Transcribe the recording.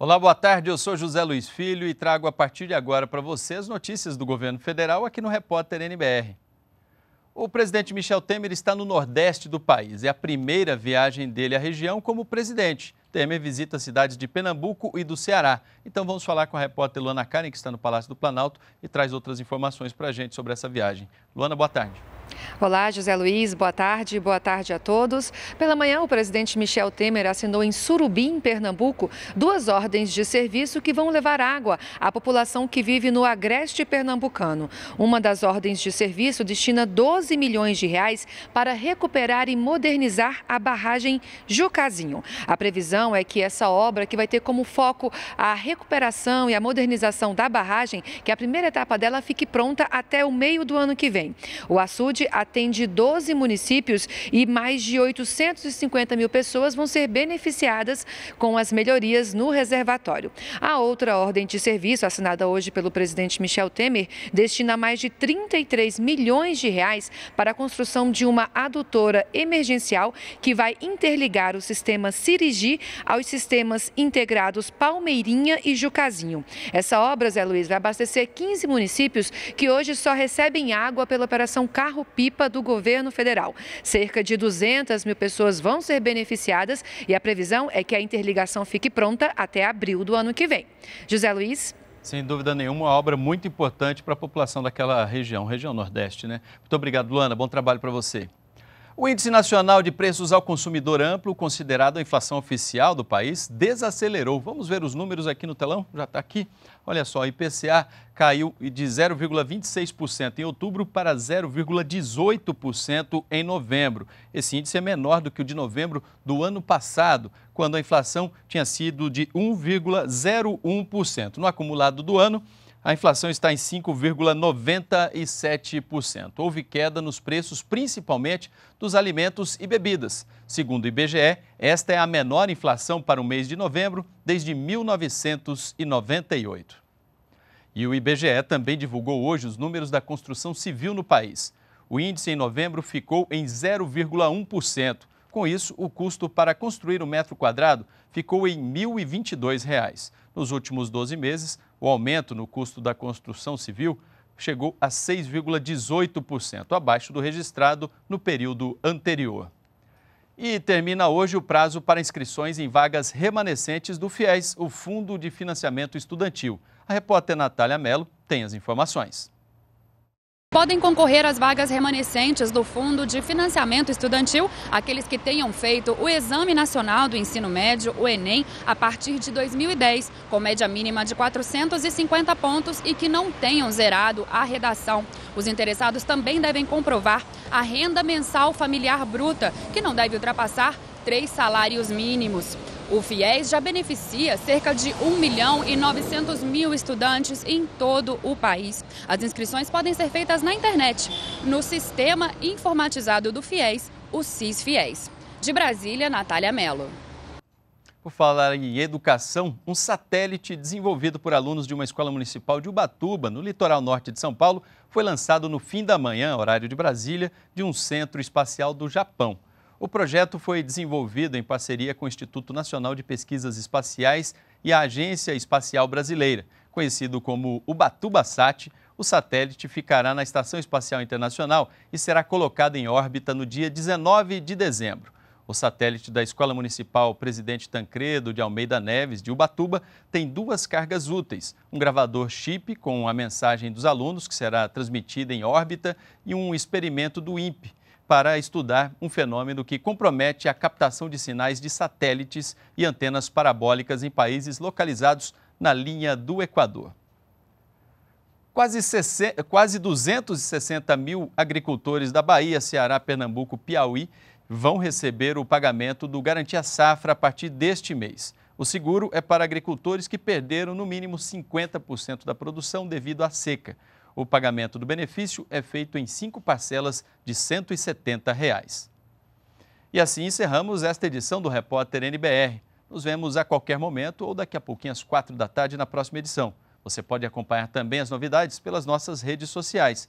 Olá, boa tarde. Eu sou José Luiz Filho e trago a partir de agora para você as notícias do governo federal aqui no Repórter NBR. O presidente Michel Temer está no nordeste do país. É a primeira viagem dele à região como presidente. Temer visita as cidades de Pernambuco e do Ceará. Então vamos falar com a repórter Luana Karen, que está no Palácio do Planalto e traz outras informações para a gente sobre essa viagem. Luana, boa tarde. Olá, José Luiz, boa tarde, boa tarde a todos. Pela manhã, o presidente Michel Temer assinou em Surubim, Pernambuco, duas ordens de serviço que vão levar água à população que vive no agreste pernambucano. Uma das ordens de serviço destina 12 milhões de reais para recuperar e modernizar a barragem Jucazinho. A previsão é que essa obra, que vai ter como foco a recuperação e a modernização da barragem, que é a primeira etapa dela fique pronta até o meio do ano que vem. O açude saúde atende 12 municípios e mais de 850 mil pessoas vão ser beneficiadas com as melhorias no reservatório. A outra ordem de serviço, assinada hoje pelo presidente Michel Temer, destina mais de 33 milhões de reais para a construção de uma adutora emergencial que vai interligar o sistema Sirigi aos sistemas integrados Palmeirinha e Jucazinho. Essa obra, Zé Luiz, vai abastecer 15 municípios que hoje só recebem água pela operação Carro pipa do governo federal. Cerca de 200 mil pessoas vão ser beneficiadas e a previsão é que a interligação fique pronta até abril do ano que vem. José Luiz. Sem dúvida nenhuma, uma obra muito importante para a população daquela região, região Nordeste, né? Muito obrigado, Luana. Bom trabalho para você. O Índice Nacional de Preços ao Consumidor Amplo, considerado a inflação oficial do país, desacelerou. Vamos ver os números aqui no telão? Já está aqui. Olha só, o IPCA caiu de 0,26% em outubro para 0,18% em novembro. Esse índice é menor do que o de novembro do ano passado, quando a inflação tinha sido de 1,01%. No acumulado do ano, a inflação está em 5,97%. Houve queda nos preços, principalmente dos alimentos e bebidas. Segundo o IBGE, esta é a menor inflação para o mês de novembro desde 1998. E o IBGE também divulgou hoje os números da construção civil no país. O índice em novembro ficou em 0,1%. Com isso, o custo para construir um metro quadrado ficou em R$ 1.022. Reais. Nos últimos 12 meses, o aumento no custo da construção civil chegou a 6,18%, abaixo do registrado no período anterior. E termina hoje o prazo para inscrições em vagas remanescentes do FIES, o Fundo de Financiamento Estudantil. A repórter Natália Mello tem as informações. Podem concorrer às vagas remanescentes do Fundo de Financiamento Estudantil aqueles que tenham feito o Exame Nacional do Ensino Médio, o Enem, a partir de 2010, com média mínima de 450 pontos e que não tenham zerado a redação. Os interessados também devem comprovar a renda mensal familiar bruta, que não deve ultrapassar três salários mínimos. O FIES já beneficia cerca de 1 milhão e 900 mil estudantes em todo o país. As inscrições podem ser feitas na internet, no sistema informatizado do FIES, o SIS-FIES. De Brasília, Natália Mello. Por falar em educação, um satélite desenvolvido por alunos de uma escola municipal de Ubatuba, no litoral norte de São Paulo, foi lançado no fim da manhã, horário de Brasília, de um centro espacial do Japão. O projeto foi desenvolvido em parceria com o Instituto Nacional de Pesquisas Espaciais e a Agência Espacial Brasileira. Conhecido como Ubatuba-SAT, o satélite ficará na Estação Espacial Internacional e será colocado em órbita no dia 19 de dezembro. O satélite da Escola Municipal Presidente Tancredo de Almeida Neves, de Ubatuba, tem duas cargas úteis: um gravador chip com a mensagem dos alunos, que será transmitida em órbita, e um experimento do INPE, para estudar um fenômeno que compromete a captação de sinais de satélites e antenas parabólicas em países localizados na linha do Equador. Quase, 60, quase 260 mil agricultores da Bahia, Ceará, Pernambuco, Piauí vão receber o pagamento do Garantia Safra a partir deste mês. O seguro é para agricultores que perderam no mínimo 50% da produção devido à seca. O pagamento do benefício é feito em cinco parcelas de R$ 170. Reais. E assim encerramos esta edição do Repórter NBR. Nos vemos a qualquer momento ou daqui a pouquinho às quatro da tarde na próxima edição. Você pode acompanhar também as novidades pelas nossas redes sociais.